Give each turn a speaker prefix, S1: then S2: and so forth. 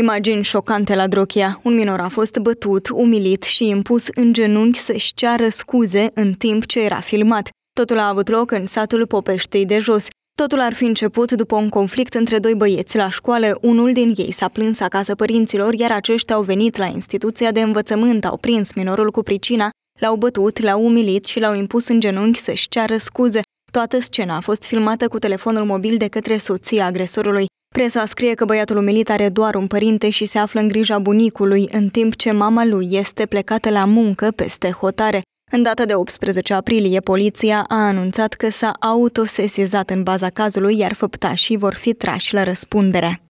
S1: Imagini șocante la Drochia. Un minor a fost bătut, umilit și impus în genunchi să-și ceară scuze în timp ce era filmat. Totul a avut loc în satul Popeștei de Jos. Totul ar fi început după un conflict între doi băieți la școală. Unul din ei s-a plâns acasă părinților, iar aceștia au venit la instituția de învățământ, au prins minorul cu pricina, l-au bătut, l-au umilit și l-au impus în genunchi să-și ceară scuze. Toată scena a fost filmată cu telefonul mobil de către soția agresorului. Presa scrie că băiatul umilit are doar un părinte și se află în grija bunicului, în timp ce mama lui este plecată la muncă peste hotare. În data de 18 aprilie, poliția a anunțat că s-a autosesizat în baza cazului, iar făptașii vor fi trași la răspundere.